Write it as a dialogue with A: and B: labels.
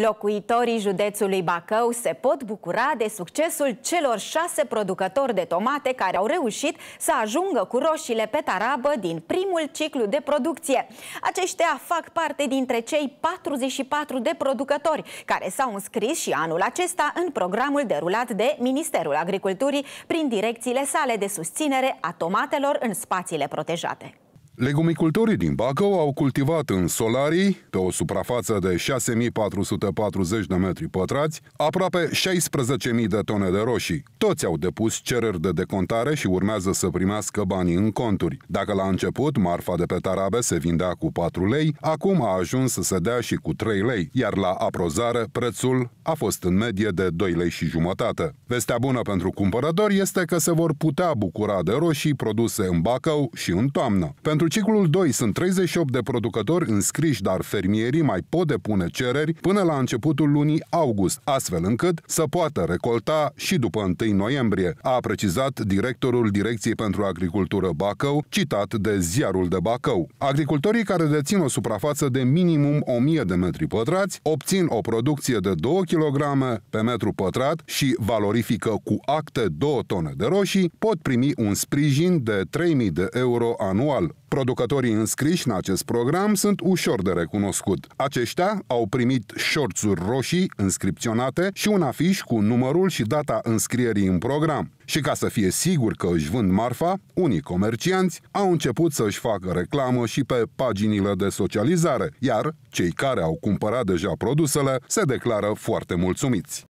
A: Locuitorii județului Bacău se pot bucura de succesul celor șase producători de tomate care au reușit să ajungă cu roșiile pe tarabă din primul ciclu de producție. Aceștia fac parte dintre cei 44 de producători care s-au înscris și anul acesta în programul derulat de Ministerul Agriculturii prin direcțiile sale de susținere a tomatelor în spațiile protejate.
B: Legumicultorii din Bacău au cultivat în solarii, pe o suprafață de 6440 de metri pătrați, aproape 16.000 de tone de roșii. Toți au depus cereri de decontare și urmează să primească banii în conturi. Dacă la început marfa de pe tarabe se vindea cu 4 lei, acum a ajuns să se dea și cu 3 lei, iar la aprozare prețul a fost în medie de 2 lei și jumătate. Vestea bună pentru cumpărători este că se vor putea bucura de roșii produse în Bacău și în toamnă. Pentru ciclul 2 sunt 38 de producători înscriși, dar fermierii mai pot depune cereri până la începutul lunii august, astfel încât să poată recolta și după 1 noiembrie, a precizat directorul Direcției pentru Agricultură Bacău, citat de ziarul de Bacău. Agricultorii care dețin o suprafață de minimum 1000 de metri pătrați obțin o producție de 2 kg pe metru pătrat și valorifică cu acte 2 tone de roșii, pot primi un sprijin de 3000 de euro anual. Producătorii înscriși în acest program sunt ușor de recunoscut. Aceștia au primit șorțuri roșii înscripționate și un afiș cu numărul și data înscrierii în program. Și ca să fie sigur că își vând marfa, unii comercianți au început să își facă reclamă și pe paginile de socializare, iar cei care au cumpărat deja produsele se declară foarte mulțumiți.